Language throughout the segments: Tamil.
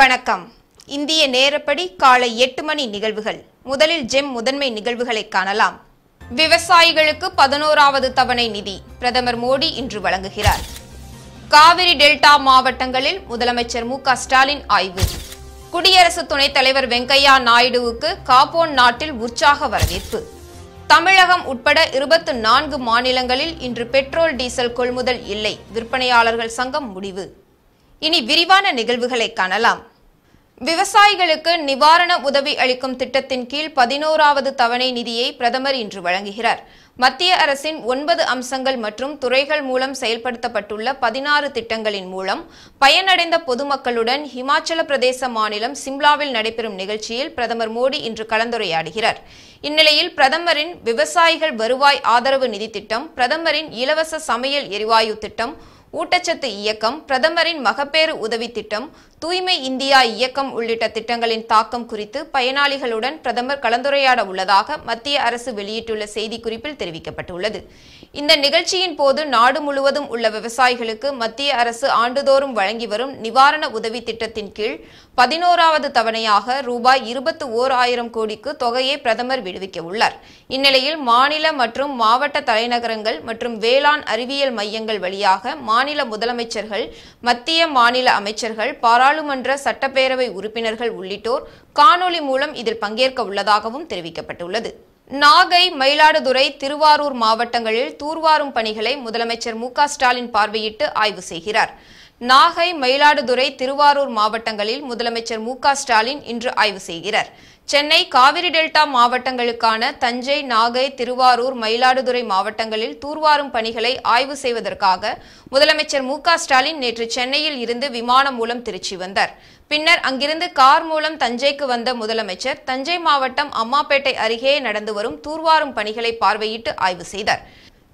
வணக்கம் இந்திய நேரப்படி காலை எட்டு மணி நிகழ்வுகள் முதலில் ஜெம் முதன்மை நிகழ்வுகளை காணலாம் விவசாயிகளுக்கு பதினோராவது தவணை நிதி பிரதமர் மோடி இன்று வழங்குகிறார் காவிரி டெல்டா மாவட்டங்களில் முதலமைச்சர் மு ஸ்டாலின் ஆய்வு குடியரசு துணைத் தலைவர் வெங்கையா நாயுடுவுக்கு காபோன் நாட்டில் உற்சாக வரவேற்பு தமிழகம் உட்பட இருபத்து நான்கு மாநிலங்களில் இன்று பெட்ரோல் டீசல் கொள்முதல் இல்லை விற்பனையாளர்கள் சங்கம் முடிவு இனி விரிவான நிகழ்வுகளை காணலாம் விவசாயிகளுக்கு நிவாரண உதவி அளிக்கும் திட்டத்தின் கீழ் பதினோராவது தவணை நிதியை பிரதமர் இன்று வழங்குகிறார் மத்திய அரசின் ஒன்பது அம்சங்கள் மற்றும் துறைகள் மூலம் செயல்படுத்தப்பட்டுள்ள பதினாறு திட்டங்களின் மூலம் பயனடைந்த பொதுமக்களுடன் ஹிமாச்சல பிரதேச மாநிலம் சிம்லாவில் நடைபெறும் நிகழ்ச்சியில் பிரதமர் மோடி இன்று கலந்துரையாடுகிறார் இந்நிலையில் பிரதமரின் விவசாயிகள் வருவாய் ஆதரவு நிதி திட்டம் பிரதமரின் இலவச சமையல் எரிவாயு திட்டம் ஊட்டச்சத்து இயக்கம் பிரதமரின் மகப்பேறு உதவி திட்டம் தூய்மை இந்தியா இயக்கம் உள்ளிட்ட திட்டங்களின் தாக்கம் குறித்து பயனாளிகளுடன் பிரதமர் கலந்துரையாட உள்ளதாக மத்திய அரசு வெளியிட்டுள்ள செய்திக்குறிப்பில் தெரிவிக்கப்பட்டுள்ளது இந்த நிகழ்ச்சியின் போது நாடு முழுவதும் உள்ள விவசாயிகளுக்கு மத்திய அரசு ஆண்டுதோறும் வழங்கி வரும் நிவாரண உதவி திட்டத்தின் கீழ் பதினோராவது தவணையாக ரூபாய் இருபத்தி ஓர் ஆயிரம் கோடிக்கு தொகையை பிரதமர் விடுவிக்க உள்ளார் இந்நிலையில் மாநில மற்றும் மாவட்ட தலைநகரங்கள் மற்றும் வேளாண் அறிவியல் மையங்கள் வழியாக மாநில முதலமைச்சர்கள் மத்திய மாநில அமைச்சர்கள் பாராளுமன்ற சட்டப்பேரவை உறுப்பினர்கள் உள்ளிட்டோர் காணொலி மூலம் இதில் பங்கேற்க உள்ளதாகவும் தெரிவிக்கப்பட்டுள்ளது நாகை மயிலாடுதுறை திருவாரூர் மாவட்டங்களில் தூர்வாரும் பணிகளை முதலமைச்சர் மு ஸ்டாலின் பார்வையிட்டு ஆய்வு செய்கிறார் நாகை மயிலாடுதுறை திருவாரூர் மாவட்டங்களில் முதலமைச்சர் மு ஸ்டாலின் இன்று ஆய்வு செய்கிறார் சென்னை காவிரி டெல்டா மாவட்டங்களுக்கான தஞ்சை நாகை திருவாரூர் மயிலாடுதுறை மாவட்டங்களில் தூர்வாரும் பணிகளை ஆய்வு செய்வதற்காக முதலமைச்சர் மு ஸ்டாலின் நேற்று சென்னையில் இருந்து விமானம் மூலம் திருச்சி வந்தார் பின்னர் அங்கிருந்து கார் மூலம் தஞ்சைக்கு வந்த முதலமைச்சர் தஞ்சை மாவட்டம் அம்மாப்பேட்டை அருகே நடந்து வரும் தூர்வாரும் பணிகளை பார்வையிட்டு ஆய்வு செய்தார்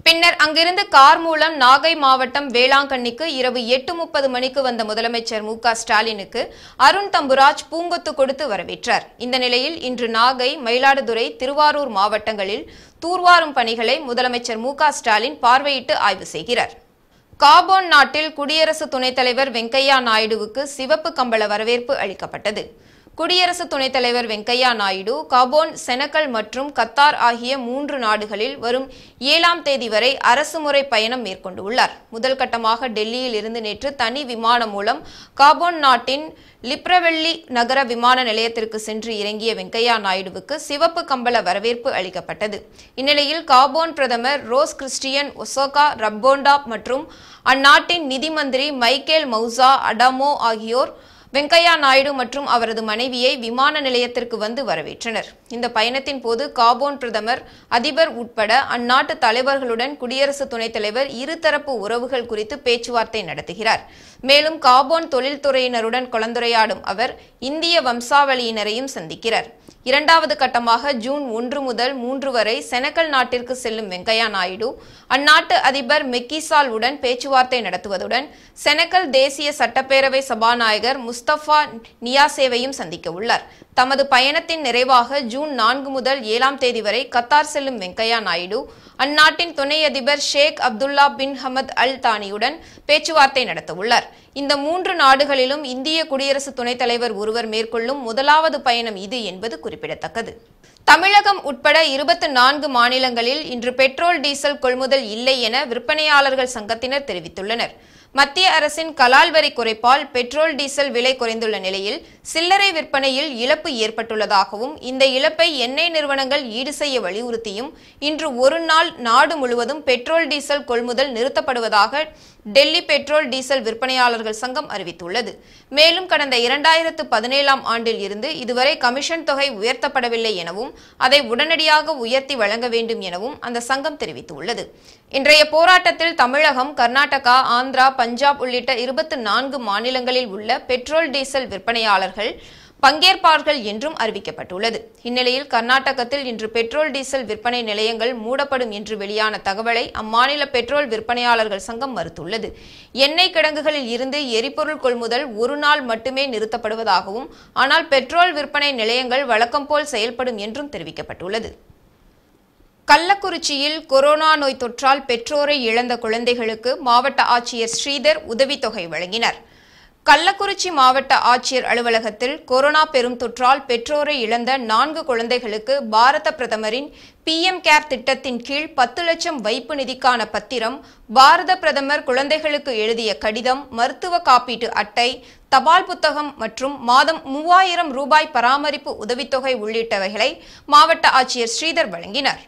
பின்னர் அங்கிருந்து கார் மூலம் நாகை மாவட்டம் வேளாங்கண்ணிக்கு இரவு எட்டு முப்பது மணிக்கு வந்த முதலமைச்சர் மு ஸ்டாலினுக்கு அருண் தம்புராஜ் பூங்கொத்து கொடுத்து வரவேற்றார் இந்த நிலையில் இன்று நாகை மயிலாடுதுறை திருவாரூர் மாவட்டங்களில் தூர்வாரும் பணிகளை முதலமைச்சர் மு ஸ்டாலின் பார்வையிட்டு ஆய்வு செய்கிறார் காபோன் நாட்டில் குடியரசு துணைத் தலைவர் வெங்கையா நாயுடுவுக்கு சிவப்பு கம்பள வரவேற்பு அளிக்கப்பட்டது குடியரசு துணைத் தலைவர் வெங்கையா நாயுடு காபோன் செனக்கல் மற்றும் கத்தார் ஆகிய மூன்று நாடுகளில் வரும் ஏழாம் தேதி வரை அரசுமுறை பயணம் மேற்கொண்டுள்ளார் முதல் கட்டமாக டெல்லியில் இருந்து நேற்று தனி விமானம் மூலம் காபோன் நாட்டின் லிப்ரவெல்லி நகர விமான நிலையத்திற்கு சென்று இறங்கிய வெங்கையா நாயுடுவுக்கு சிவப்பு கம்பள வரவேற்பு அளிக்கப்பட்டது இந்நிலையில் காபோன் பிரதமர் ரோஸ் கிறிஸ்டியன் ஒசோகா ரப்போண்டா மற்றும் அந்நாட்டின் நிதி மந்திரி மைக்கேல் மௌசா அடாமோ ஆகியோர் வெங்கையா நாயுடு மற்றும் அவரது மனைவியை விமான நிலையத்திற்கு வந்து வரவேற்றனர் இந்த பயணத்தின் போது காபோன் பிரதமர் அதிபர் உட்பட அந்நாட்டு தலைவர்களுடன் குடியரசு துணைத் தலைவர் இருதரப்பு உறவுகள் குறித்து பேச்சுவார்த்தை நடத்துகிறார் மேலும் காபோன் தொழில்துறையினருடன் கலந்துரையாடும் அவர் இந்திய வம்சாவளியினரையும் சந்திக்கிறார் இரண்டாவது கட்டமாக ஜூன் ஒன்று முதல் மூன்று வரை செனகல் நாட்டிற்கு செல்லும் வெங்கையா நாயுடு அந்நாட்டு அதிபர் மெக்கிசால் உடன் பேச்சுவார்த்தை நடத்துவதுடன் செனகல் தேசிய சட்டப்பேரவை சபாநாயகர் முஸ்தபா நியாசேவையும் சந்திக்க உள்ளார் தமது பயணத்தின் நிறைவாக ஜூன் நான்கு முதல் ஏழாம் தேதி வரை கத்தார் செல்லும் வெங்கையா நாயுடு அந்நாட்டின் துணை அதிபர் ஷேக் அப்துல்லா பின் ஹமத் அல் தானியுடன் பேச்சுவார்த்தை நடத்தவுள்ளார் இந்த மூன்று நாடுகளிலும் இந்திய குடியரசு துணைத் தலைவர் ஒருவர் மேற்கொள்ளும் முதலாவது பயணம் இது என்பது குறிப்பிடத்தக்கது தமிழகம் உட்பட இருபத்தி நான்கு மாநிலங்களில் இன்று பெட்ரோல் டீசல் கொள்முதல் இல்லை என விற்பனையாளர்கள் சங்கத்தினர் தெரிவித்துள்ளனர் மத்திய அரசின் கலால் வரி குறைப்பால் பெட்ரோல் டீசல் விலை குறைந்துள்ள நிலையில் சில்லறை விற்பனையில் இழப்பு ஏற்பட்டுள்ளதாகவும் இந்த இழப்பை எண்ணெய் நிறுவனங்கள் ஈடு செய்ய வலியுறுத்தியும் இன்று ஒரு நாள் நாடு முழுவதும் பெட்ரோல் டீசல் கொள்முதல் நிறுத்தப்படுவதாக டெல்லி பெட்ரோல் டீசல் விற்பனையாளர்கள் சங்கம் அறிவித்துள்ளது மேலும் கடந்த இரண்டாயிரத்து பதினேழாம் ஆண்டில் இருந்து இதுவரை கமிஷன் தொகை உயர்த்தப்படவில்லை எனவும் அதை உடனடியாக உயர்த்தி வழங்க வேண்டும் எனவும் அந்த சங்கம் தெரிவித்துள்ளது இன்றைய போராட்டத்தில் தமிழகம் கர்நாடகா ஆந்திரா பஞ்சாப் உள்ளிட்ட இருபத்தி நான்கு மாநிலங்களில் உள்ள பெட்ரோல் டீசல் விற்பனையாளர்கள் பங்கேற்பார்கள் என்றும் அறிவிக்கப்பட்டுள்ளது இந்நிலையில் கர்நாடகத்தில் இன்று பெட்ரோல் டீசல் விற்பனை நிலையங்கள் மூடப்படும் என்று வெளியான தகவலை அம்மாநில பெட்ரோல் விற்பனையாளர்கள் சங்கம் மறுத்துள்ளது எண்ணெய் கிடங்குகளில் இருந்து எரிபொருள் கொள்முதல் ஒரு நாள் மட்டுமே நிறுத்தப்படுவதாகவும் ஆனால் பெட்ரோல் விற்பனை நிலையங்கள் வழக்கம் போல் செயல்படும் என்றும் தெரிவிக்கப்பட்டுள்ளது கள்ளக்குறிச்சியில் கொரோனா நோய் தொற்றால் பெற்றோரை இழந்த குழந்தைகளுக்கு மாவட்ட ஆட்சியர் ஸ்ரீதர் உதவித்தொகை வழங்கினர் கள்ளக்குறிச்சி மாவட்ட ஆட்சியர் அலுவலகத்தில் கொரோனா பெரும் தொற்றால் பெற்றோரை இழந்த நான்கு குழந்தைகளுக்கு பாரத பிரதமரின் எம் கேர் திட்டத்தின் கீழ் பத்து லட்சம் வைப்பு நிதிக்கான பத்திரம் பாரத பிரதமர் குழந்தைகளுக்கு எழுதிய கடிதம் மருத்துவ காப்பீட்டு அட்டை தபால் புத்தகம் மற்றும் மாதம் மூவாயிரம் ரூபாய் பராமரிப்பு உதவித்தொகை உள்ளிட்டவைகளை மாவட்ட ஆட்சியர் ஸ்ரீதர் வழங்கினர்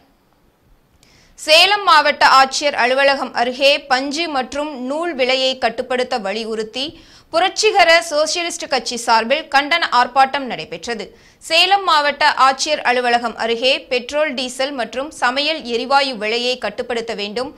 சேலம் மாவட்ட ஆட்சியர் அலுவலகம் அருகே பஞ்சு மற்றும் நூல் விலையை கட்டுப்படுத்த வலியுறுத்தி புரட்சிகர சோசியலிஸ்ட் கட்சி சார்பில் கண்டன ஆர்ப்பாட்டம் நடைபெற்றது சேலம் மாவட்ட ஆட்சியர் அலுவலகம் அருகே பெட்ரோல் டீசல் மற்றும் சமையல் எரிவாயு விலையை கட்டுப்படுத்த வேண்டும்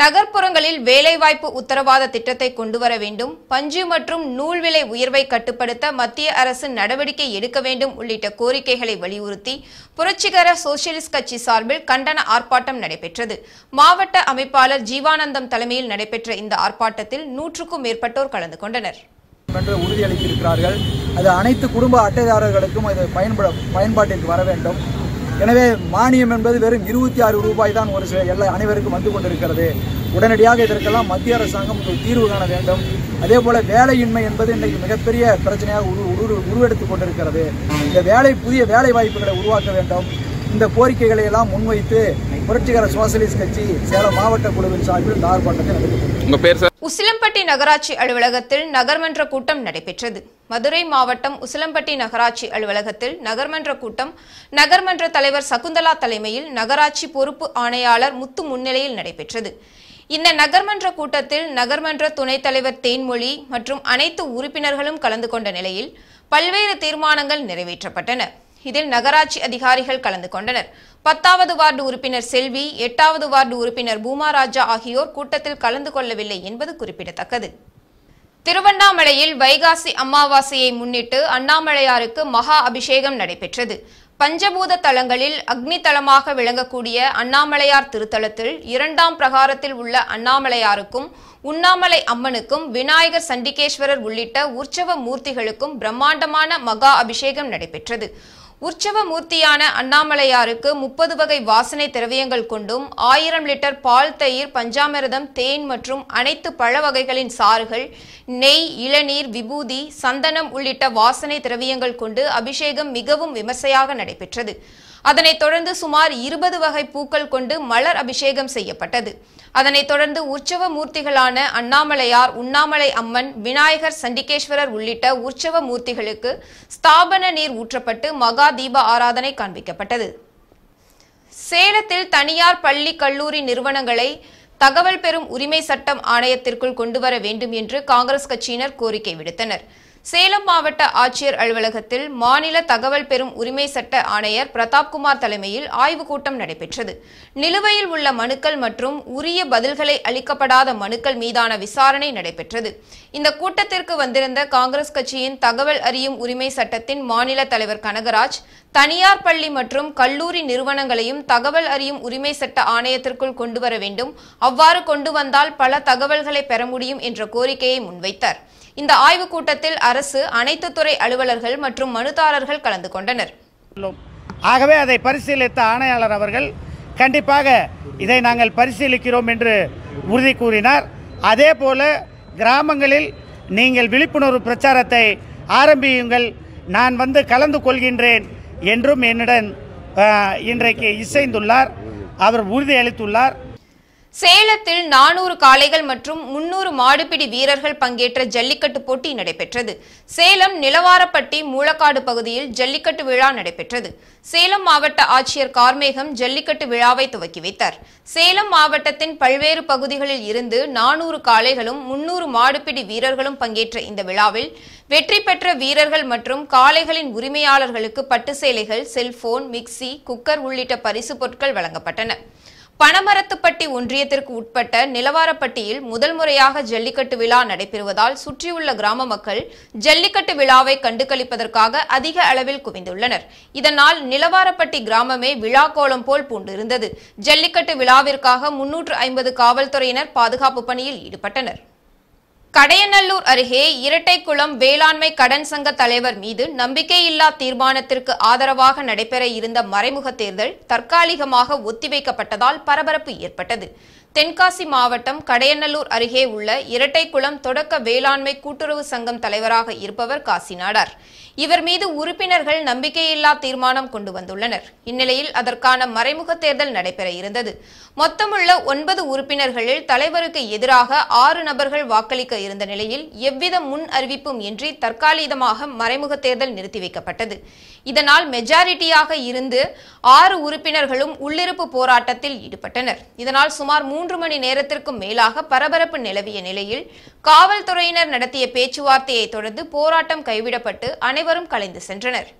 நகர்ப்புறங்களில் வேலைவாய்ப்பு உத்தரவாத திட்டத்தை கொண்டு வர வேண்டும் பஞ்சு மற்றும் நூல் விலை உயர்வை கட்டுப்படுத்த மத்திய அரசு நடவடிக்கை எடுக்க வேண்டும் உள்ளிட்ட கோரிக்கைகளை வலியுறுத்தி புரட்சிகர சோசியலிஸ்ட் கட்சி சார்பில் கண்டன ஆர்ப்பாட்டம் நடைபெற்றது மாவட்ட அமைப்பாளர் ஜீவானந்தம் தலைமையில் நடைபெற்ற இந்த ஆர்ப்பாட்டத்தில் நூற்றுக்கும் மேற்பட்டோர் கலந்து கொண்டனர் உறுதியளித்திருக்கிறார்கள் அது அனைத்து குடும்ப அட்டைதாரர்களுக்கும் அது பயன்பட பயன்பாட்டிற்கு வர வேண்டும் எனவே மானியம் என்பது வெறும் இருபத்தி ஆறு ரூபாய் தான் ஒரு சில எல்லா அனைவருக்கும் வந்து கொண்டிருக்கிறது உடனடியாக இதற்கெல்லாம் மத்திய அரசாங்கம் ஒரு தீர்வு காண வேண்டும் அதே போல வேலையின்மை என்பது இன்றைக்கு மிகப்பெரிய பிரச்சனையாக உரு உருவெடுத்துக் கொண்டிருக்கிறது இந்த வேலை புதிய வேலை வாய்ப்புகளை உருவாக்க வேண்டும் இந்த கோரிக்கைகளை எல்லாம் முன்வைத்து புரட்சிகர கட்சி சேலம் மாவட்ட குழுவின் சார்பில் ஆர்ப்பாட்டத்தை உசிலம்பட்டி நகராட்சி அலுவலகத்தில் நகர்மன்ற கூட்டம் நடைபெற்றது மதுரை மாவட்டம் உசிலம்பட்டி நகராட்சி அலுவலகத்தில் நகர்மன்ற கூட்டம் நகர்மன்ற தலைவர் சகுந்தலா தலைமையில் நகராட்சி பொறுப்பு ஆணையாளர் முத்து முன்னிலையில் நடைபெற்றது இந்த நகர்மன்ற கூட்டத்தில் நகர்மன்ற துணைத் தலைவர் தேன்மொழி மற்றும் அனைத்து உறுப்பினர்களும் கலந்து கொண்ட நிலையில் பல்வேறு தீர்மானங்கள் நிறைவேற்றப்பட்டன இதில் நகராட்சி அதிகாரிகள் கலந்து கொண்டனர் பத்தாவது வார்டு உறுப்பினர் செல்வி எட்டாவது வார்டு உறுப்பினர் பூமாராஜா ஆகியோர் கூட்டத்தில் கலந்து கொள்ளவில்லை என்பது குறிப்பிடத்தக்கது திருவண்ணாமலையில் வைகாசி அமாவாசையை முன்னிட்டு அண்ணாமலையாருக்கு மகா அபிஷேகம் நடைபெற்றது பஞ்சபூத தலங்களில் அக்னி தலமாக விளங்கக்கூடிய அண்ணாமலையார் திருத்தலத்தில் இரண்டாம் பிரகாரத்தில் உள்ள அண்ணாமலையாருக்கும் உண்ணாமலை அம்மனுக்கும் விநாயகர் சண்டிகேஸ்வரர் உள்ளிட்ட உற்சவ மூர்த்திகளுக்கும் பிரம்மாண்டமான மகா அபிஷேகம் நடைபெற்றது உற்சவ மூர்த்தியான அண்ணாமலையாருக்கு முப்பது வகை வாசனை திரவியங்கள் கொண்டும் ஆயிரம் லிட்டர் பால் தயிர் பஞ்சாமிரதம் தேன் மற்றும் அனைத்து பழ வகைகளின் சாறுகள் நெய் இளநீர் விபூதி சந்தனம் உள்ளிட்ட வாசனை திரவியங்கள் கொண்டு அபிஷேகம் மிகவும் விமர்சையாக நடைபெற்றது அதனைத் தொடர்ந்து சுமார் இருபது வகை பூக்கள் கொண்டு மலர் அபிஷேகம் செய்யப்பட்டது அதனைத் தொடர்ந்து உற்சவ மூர்த்திகளான அண்ணாமலையார் உண்ணாமலை அம்மன் விநாயகர் சண்டிகேஸ்வரர் உள்ளிட்ட உற்சவ மூர்த்திகளுக்கு ஸ்தாபன நீர் ஊற்றப்பட்டு மகா தீப ஆராதனை காண்பிக்கப்பட்டது சேலத்தில் தனியார் பள்ளி கல்லூரி நிறுவனங்களை தகவல் பெறும் உரிமை சட்டம் ஆணையத்திற்குள் கொண்டுவர வேண்டும் என்று காங்கிரஸ் கட்சியினர் கோரிக்கை விடுத்தனர் சேலம் மாவட்ட ஆட்சியர் அலுவலகத்தில் மாநில தகவல் பெறும் உரிமை சட்ட ஆணையர் பிரதாப்குமார் தலைமையில் ஆய்வுக் கூட்டம் நடைபெற்றது நிலுவையில் உள்ள மனுக்கள் மற்றும் உரிய பதில்களை அளிக்கப்படாத மனுக்கள் மீதான விசாரணை நடைபெற்றது இந்த கூட்டத்திற்கு வந்திருந்த காங்கிரஸ் கட்சியின் தகவல் அறியும் உரிமை சட்டத்தின் மாநில தலைவர் கனகராஜ் தனியார் பள்ளி மற்றும் கல்லூரி நிறுவனங்களையும் தகவல் அறியும் உரிமை சட்ட ஆணையத்திற்குள் கொண்டு வர வேண்டும் அவ்வாறு கொண்டு வந்தால் பல தகவல்களை பெற முடியும் என்ற கோரிக்கையை முன்வைத்தார் இந்த ஆய்வுக் கூட்டத்தில் அரசு அனைத்து துறை அலுவலர்கள் மற்றும் மனுதாரர்கள் கலந்து கொண்டனர் ஆகவே அதை பரிசீலித்த ஆணையாளர் அவர்கள் கண்டிப்பாக இதை நாங்கள் பரிசீலிக்கிறோம் என்று உறுதி கூறினார் அதே போல கிராமங்களில் நீங்கள் விழிப்புணர்வு பிரச்சாரத்தை ஆரம்பியுங்கள் நான் வந்து கலந்து கொள்கின்றேன் என்றும் என்னுடன் இன்றைக்கு இசைந்துள்ளார் அவர் உறுதியளித்துள்ளார் சேலத்தில் நானூறு காளைகள் மற்றும் முன்னூறு மாடுபிடி வீரர்கள் பங்கேற்ற ஜல்லிக்கட்டு போட்டி நடைபெற்றது சேலம் நிலவாரப்பட்டி மூலக்காடு பகுதியில் ஜல்லிக்கட்டு விழா நடைபெற்றது சேலம் மாவட்ட ஆட்சியர் கார்மேகம் ஜல்லிக்கட்டு விழாவை துவக்கி வைத்தார் சேலம் மாவட்டத்தின் பல்வேறு பகுதிகளில் இருந்து நானூறு காளைகளும் முன்னூறு மாடுபிடி வீரர்களும் பங்கேற்ற இந்த விழாவில் வெற்றி பெற்ற வீரர்கள் மற்றும் காளைகளின் உரிமையாளர்களுக்கு பட்டு சேலைகள் செல்போன் மிக்சி குக்கர் உள்ளிட்ட பரிசு பொருட்கள் வழங்கப்பட்டன பனமரத்துப்பட்டி ஒன்றியத்திற்கு உட்பட்ட நிலவாரப்பட்டியில் முதல் முறையாக ஜல்லிக்கட்டு விழா நடைபெறுவதால் சுற்றியுள்ள கிராம மக்கள் ஜல்லிக்கட்டு விழாவை கண்டுகளிப்பதற்காக அதிக அளவில் குவிந்துள்ளனர் இதனால் நிலவாரப்பட்டி கிராமமே விழா கோலம் போல் பூண்டிருந்தது ஜல்லிக்கட்டு விழாவிற்காக முன்னூற்று ஐம்பது காவல்துறையினர் பாதுகாப்பு பணியில் ஈடுபட்டனர் கடையநல்லூர் அருகே இரட்டைக்குளம் வேளாண்மை கடன் சங்க தலைவர் மீது நம்பிக்கையில்லா தீர்மானத்திற்கு ஆதரவாக நடைபெற இருந்த மறைமுக தேர்தல் தற்காலிகமாக ஒத்திவைக்கப்பட்டதால் பரபரப்பு ஏற்பட்டது தென்காசி மாவட்டம் கடையநல்லூர் அருகே உள்ள இரட்டைக்குளம் தொடக்க வேளாண்மை கூட்டுறவு சங்கம் தலைவராக இருப்பவர் காசிநாடார் இவர் மீது உறுப்பினர்கள் நம்பிக்கையில்லா தீர்மானம் கொண்டு வந்துள்ளனர் இந்நிலையில் அதற்கான மறைமுக தேர்தல் நடைபெற இருந்தது மொத்தமுள்ள ஒன்பது உறுப்பினர்களில் தலைவருக்கு எதிராக ஆறு நபர்கள் வாக்களிக்க இருந்த நிலையில் எவ்வித முன் அறிவிப்பும் இன்றி தற்காலிகமாக மறைமுக தேர்தல் நிறுத்தி வைக்கப்பட்டது இதனால் மெஜாரிட்டியாக இருந்து ஆறு உறுப்பினர்களும் உள்ளிருப்பு போராட்டத்தில் ஈடுபட்டனர் இதனால் சுமார் மூன்று மணி நேரத்திற்கும் மேலாக பரபரப்பு நிலவிய நிலையில் காவல்துறையினர் நடத்திய பேச்சுவார்த்தையை தொடர்ந்து போராட்டம் கைவிடப்பட்டு அனைவரும் கலைந்து சென்றனர்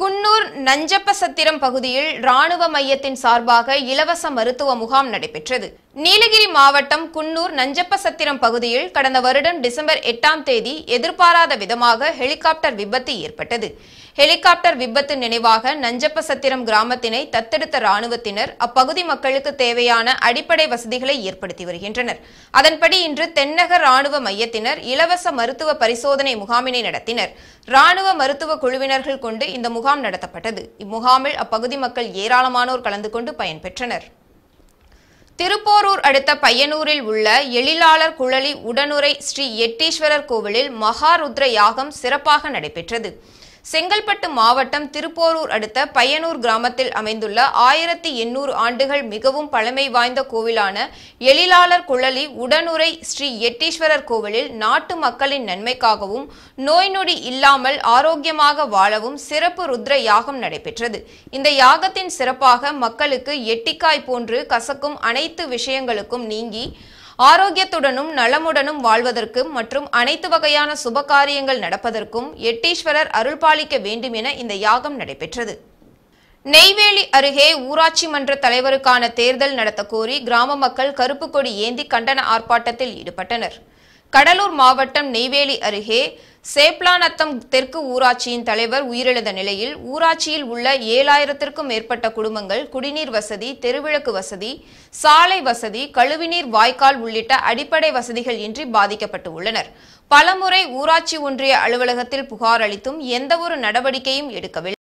குன்னூர் நஞ்சப்பசத்திரம் பகுதியில் ராணுவ மையத்தின் சார்பாக இலவச மருத்துவ முகாம் நடைபெற்றது நீலகிரி மாவட்டம் குன்னூர் நஞ்சப்பசத்திரம் பகுதியில் கடந்த வருடம் டிசம்பர் எட்டாம் தேதி எதிர்பாராத விதமாக ஹெலிகாப்டர் விபத்து ஏற்பட்டது ஹெலிகாப்டர் விபத்து நினைவாக நஞ்சப்ப சத்திரம் கிராமத்தினை தத்தெடுத்த ராணுவத்தினர் அப்பகுதி மக்களுக்கு தேவையான அடிப்படை வசதிகளை ஏற்படுத்தி வருகின்றனர் அதன்படி இன்று தென்னக ராணுவ மையத்தினர் இலவச மருத்துவ பரிசோதனை முகாமினை நடத்தினர் ராணுவ மருத்துவ குழுவினர்கள் கொண்டு இந்த முகாம் நடத்தப்பட்டது இம்முகாமில் அப்பகுதி மக்கள் ஏராளமானோர் கலந்து கொண்டு பயன்பெற்றனர் திருப்போரூர் அடுத்த பையனூரில் உள்ள எழிலாளர் குழலி உடனுரை ஸ்ரீ எட்டீஸ்வரர் கோவிலில் மகாருத்ர யாகம் சிறப்பாக நடைபெற்றது செங்கல்பட்டு மாவட்டம் திருப்போரூர் அடுத்த பையனூர் கிராமத்தில் அமைந்துள்ள ஆயிரத்தி எண்ணூறு ஆண்டுகள் மிகவும் பழமை வாய்ந்த கோவிலான எழிலாளர் குழலி உடனுரை ஸ்ரீ எட்டீஸ்வரர் கோவிலில் நாட்டு மக்களின் நன்மைக்காகவும் நோய் நொடி இல்லாமல் ஆரோக்கியமாக வாழவும் சிறப்பு ருத்ர யாகம் நடைபெற்றது இந்த யாகத்தின் சிறப்பாக மக்களுக்கு எட்டிக்காய் போன்று கசக்கும் அனைத்து விஷயங்களுக்கும் நீங்கி ஆரோக்கியத்துடனும் நலமுடனும் வாழ்வதற்கும் மற்றும் அனைத்து வகையான சுபகாரியங்கள் நடப்பதற்கும் எட்டீஸ்வரர் அருள்பாலிக்க வேண்டும் என இந்த யாகம் நடைபெற்றது நெய்வேலி அருகே ஊராட்சி மன்ற தலைவருக்கான தேர்தல் நடத்த கோரி கிராம மக்கள் கருப்பு கொடி ஏந்தி கண்டன ஆர்ப்பாட்டத்தில் ஈடுபட்டனர் கடலூர் மாவட்டம் நெய்வேலி அருகே சேப்லானத்தம் தெற்கு ஊராட்சியின் தலைவர் உயிரிழந்த நிலையில் ஊராட்சியில் உள்ள ஏழாயிரத்திற்கும் மேற்பட்ட குடும்பங்கள் குடிநீர் வசதி தெருவிளக்கு வசதி சாலை வசதி கழுவிநீர் வாய்க்கால் உள்ளிட்ட அடிப்படை வசதிகள் இன்றி பாதிக்கப்பட்டு உள்ளனர் பலமுறை ஊராட்சி ஒன்றிய அலுவலகத்தில் புகார் அளித்தும் எந்தவொரு நடவடிக்கையும் எடுக்கவில்லை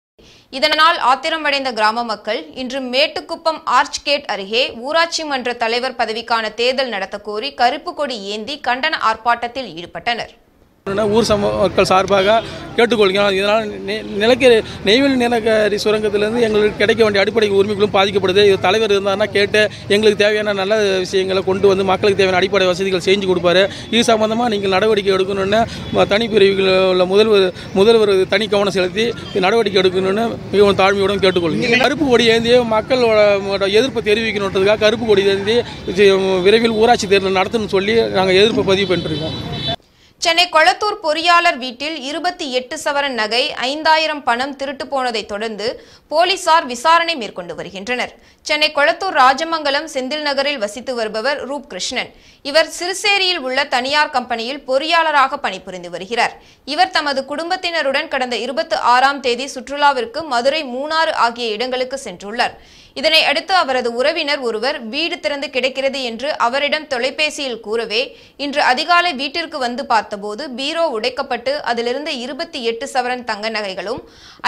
இதனால் ஆத்திரமடைந்த கிராம மக்கள் இன்று மேட்டுக்குப்பம் ஆர்ச் கேட் அருகே ஊராட்சி மன்ற தலைவர் பதவிக்கான தேர்தல் நடத்தக்கோரி கருப்பு கொடி ஏந்தி கண்டன ஆர்ப்பாட்டத்தில் ஈடுபட்டனர் ஊர் சம மக்கள் சார்பாக கேட்டுக்கொள்கிறோம் இதனால் நிலக்க நெய்வேலி நிலக்கரி சுரங்கத்திலிருந்து எங்களுக்கு கிடைக்க வேண்டிய அடிப்படை உரிமைகளும் பாதிக்கப்படுது இது தலைவர் இருந்தாருன்னா கேட்டு எங்களுக்கு தேவையான நல்ல விஷயங்களை கொண்டு வந்து மக்களுக்கு தேவையான அடிப்படை வசதிகள் செஞ்சு கொடுப்பாரு இது சம்பந்தமாக நீங்கள் நடவடிக்கை எடுக்கணும்னு தனிப்பிரிவுகளில் உள்ள முதல்வர் முதல்வர் தனி கவனம் செலுத்தி நடவடிக்கை எடுக்கணும்னு மிகவும் தாழ்மையுடன் கேட்டுக்கொள்கிறேன் கருப்பு கொடி ஏந்தி மக்களோட எதிர்ப்பு தெரிவிக்கணுன்றதுக்காக கருப்பு கொடி ஏந்தி விரைவில் ஊராட்சி தேர்தல் நடத்தணும்னு சொல்லி நாங்கள் எதிர்ப்பு பதிவு பண்ணிட்டுருக்கோம் சென்னை கொளத்தூர் பொறியாளர் வீட்டில் இருபத்தி எட்டு சவரன் நகை ஐந்தாயிரம் பணம் திருட்டு போனதை தொடர்ந்து போலீசார் விசாரணை மேற்கொண்டு வருகின்றனர் சென்னை கொளத்தூர் ராஜமங்கலம் செந்தில் நகரில் வசித்து வருபவர் ரூப் கிருஷ்ணன் இவர் சிறுசேரியில் உள்ள தனியார் கம்பெனியில் பொறியாளராக பணிபுரிந்து வருகிறார் இவர் தமது குடும்பத்தினருடன் கடந்த இருபத்தி ஆறாம் தேதி சுற்றுலாவிற்கு மதுரை மூணாறு ஆகிய இடங்களுக்கு சென்றுள்ளார் இதனை அடுத்து அவரது உறவினர் ஒருவர் வீடு திறந்து கிடைக்கிறது என்று அவரிடம் தொலைபேசியில் கூறவே இன்று அதிகாலை வீட்டிற்கு வந்து பார்த்தபோது பீரோ உடைக்கப்பட்டு அதிலிருந்து இருபத்தி எட்டு சவரன் தங்க நகைகளும்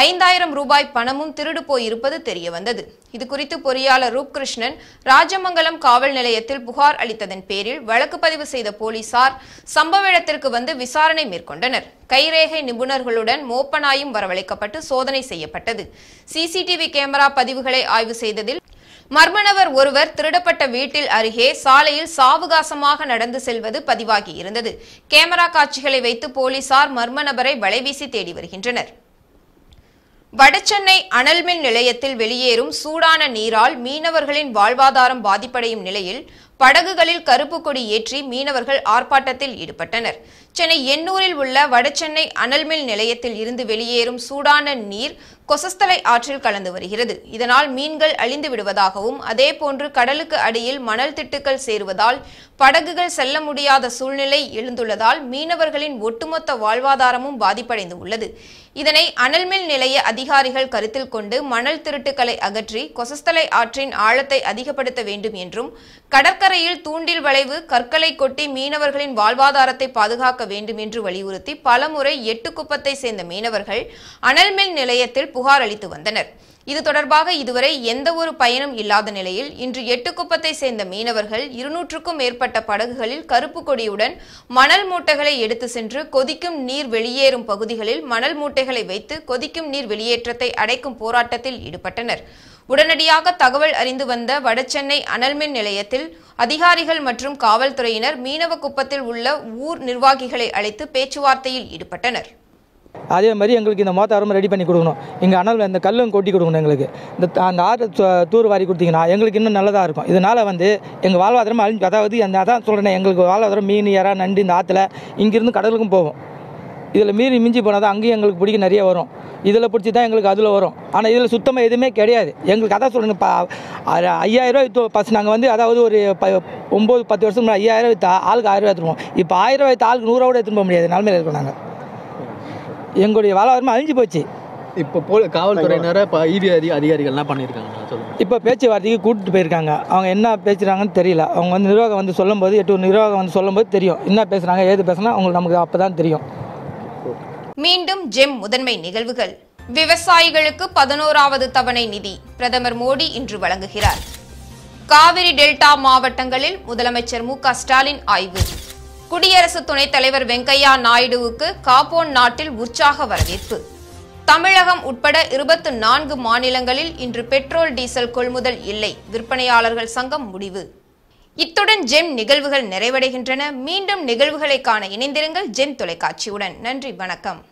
ஐந்தாயிரம் ரூபாய் பணமும் திருடு போயிருப்பது தெரியவந்தது இதுகுறித்து பொறியாளர் ரூப்கிருஷ்ணன் ராஜமங்கலம் காவல் நிலையத்தில் புகார் அளித்ததன் பேரில் வழக்கு பதிவு செய்த போலீசார் சம்பவ இடத்திற்கு வந்து விசாரணை மேற்கொண்டனர் கைரேகை நிபுணர்களுடன் மோப்பனாயும் வரவழைக்கப்பட்டு சோதனை செய்யப்பட்டது சிசிடிவி கேமரா பதிவுகளை ஆய்வு செய்ததில் மர்மநபர் ஒருவர் திருடப்பட்ட வீட்டில் அருகே சாலையில் சாவுகாசமாக நடந்து செல்வது பதிவாகி இருந்தது கேமரா காட்சிகளை வைத்து போலீசார் மர்ம நபரை வலைவீசி தேடி வருகின்றனர் வடசென்னை அனல்மின் நிலையத்தில் வெளியேறும் சூடான நீரால் மீனவர்களின் வாழ்வாதாரம் பாதிப்படையும் நிலையில் படகுகளில் கருப்பு கொடி ஏற்றி மீனவர்கள் ஆர்ப்பாட்டத்தில் ஈடுபட்டனர் சென்னை எண்ணூரில் உள்ள வடசென்னை அனல்மில் நிலையத்தில் இருந்து வெளியேறும் சூடான நீர் கொசஸ்தலை ஆற்றில் கலந்து வருகிறது இதனால் மீன்கள் அழிந்து விடுவதாகவும் அதேபோன்று கடலுக்கு அடியில் மணல் திட்டுக்கள் சேருவதால் படகுகள் செல்ல முடியாத சூழ்நிலை எழுந்துள்ளதால் மீனவர்களின் ஒட்டுமொத்த வாழ்வாதாரமும் பாதிப்படைந்து உள்ளது இதனை அனல்மில் நிலைய அதிகாரிகள் கருத்தில் கொண்டு மணல் திருட்டுக்களை அகற்றி கொசஸ்தலை ஆற்றின் ஆழத்தை அதிகப்படுத்த வேண்டும் என்றும் கடற்கரையில் தூண்டில் வளைவு கற்களை கொட்டி மீனவர்களின் வாழ்வாதாரத்தை பாதுகாக்க வேண்டும் என்று வலியுறுத்தி பலமுறை குப்பத்தை சேர்ந்த மீனவர்கள் அனல்மில் நிலையத்தில் புகார் அளித்து வந்தனர் இது தொடர்பாக இதுவரை எந்த ஒரு பயனும் இல்லாத நிலையில் இன்று எட்டுக்குப்பத்தை சேர்ந்த மீனவர்கள் இருநூற்றுக்கும் மேற்பட்ட படகுகளில் கருப்பு கொடியுடன் மணல் மூட்டைகளை எடுத்து சென்று கொதிக்கும் நீர் வெளியேறும் பகுதிகளில் மணல் மூட்டைகளை வைத்து கொதிக்கும் நீர் வெளியேற்றத்தை அடைக்கும் போராட்டத்தில் ஈடுபட்டனர் உடனடியாக தகவல் அறிந்து வந்த வடசென்னை அனல்மின் நிலையத்தில் அதிகாரிகள் மற்றும் காவல்துறையினர் மீனவ குப்பத்தில் உள்ள ஊர் நிர்வாகிகளை அழைத்து பேச்சுவார்த்தையில் ஈடுபட்டனர் அதே மாதிரி எங்களுக்கு இந்த மோத்தாரம் ரெடி பண்ணி கொடுக்கணும் எங்கள் அனல் இந்த கல்லும் கொட்டி கொடுக்கணும் எங்களுக்கு இந்த அந்த ஆறு தூர் வாரி கொடுத்தீங்கன்னா எங்களுக்கு இன்னும் நல்லதாக இருக்கும் இதனால் வந்து எங்கள் வாழ்வாதாரம் அழிஞ்சு அதாவது அந்த அதான் சொல்கிறேன் எங்களுக்கு வாழ்வாதாரம் மீன் இறா நண்டு இந்த ஆற்றுல இங்கேருந்து கடலுக்கும் போவோம் இதில் மீறி மிஞ்சி போனால் தான் அங்கேயும் எங்களுக்கு பிடிக்க நிறைய வரும் இதில் பிடிச்சி தான் எங்களுக்கு அதில் வரும் ஆனால் இதில் சுத்தமாக எதுவுமே கிடையாது எங்களுக்கு அதான் சொல்லணும் பா ஐயாயிரரூவா விற்று பஸ் நாங்கள் வந்து அதாவது ஒரு ப ஒம்பது பத்து வருஷம் ஐயாயிரம் விற்றா ஆளுக்கு ஆயிரரூவா எடுத்துருவோம் இப்போ ஆயிரரூவா ரூபாய் ஆளுக்கு நூறுரூவா கூட எடுத்துன்னு போக முடியாது நிலமையில் இருக்கோம் நாங்கள் எங்களுடைய வாழ்வாதாரமே அழிஞ்சு போச்சு இப்போ போல காவல்துறையினரை இப்போ அதிக அதிகாரிகள்லாம் பண்ணியிருக்காங்க சொல்லுங்கள் இப்போ பேச்சுவார்த்தைக்கு கூப்பிட்டு போயிருக்காங்க அவங்க என்ன பேசுகிறாங்கன்னு தெரியல அவங்க வந்து நிர்வாகம் வந்து சொல்லும் போது எட்டு நிர்வாகம் வந்து சொல்லும்போது தெரியும் என்ன பேசுகிறாங்க ஏது பேசுனா அவங்களுக்கு நமக்கு அப்போ தான் தெரியும் மீண்டும் ஜெம் முதன்மை நிகழ்வுகள் விவசாயிகளுக்கு பதினோராவது தவணை நிதி பிரதமர் மோடி இன்று வழங்குகிறார் காவிரி டெல்டா மாவட்டங்களில் முதலமைச்சர் மு ஸ்டாலின் ஆய்வு குடியரசு துணைத் தலைவர் வெங்கையா நாயுடுவுக்கு காபோன் நாட்டில் உற்சாக வரவேற்பு தமிழகம் உட்பட இருபத்து நான்கு மாநிலங்களில் இன்று பெட்ரோல் டீசல் கொள்முதல் இல்லை விற்பனையாளர்கள் சங்கம் முடிவு இத்துடன் ஜெம் நிகழ்வுகள் நிறைவடைகின்றன மீண்டும் நிகழ்வுகளை காண இணைந்திருங்கள் ஜெம் தொலைக்காட்சியுடன் நன்றி வணக்கம்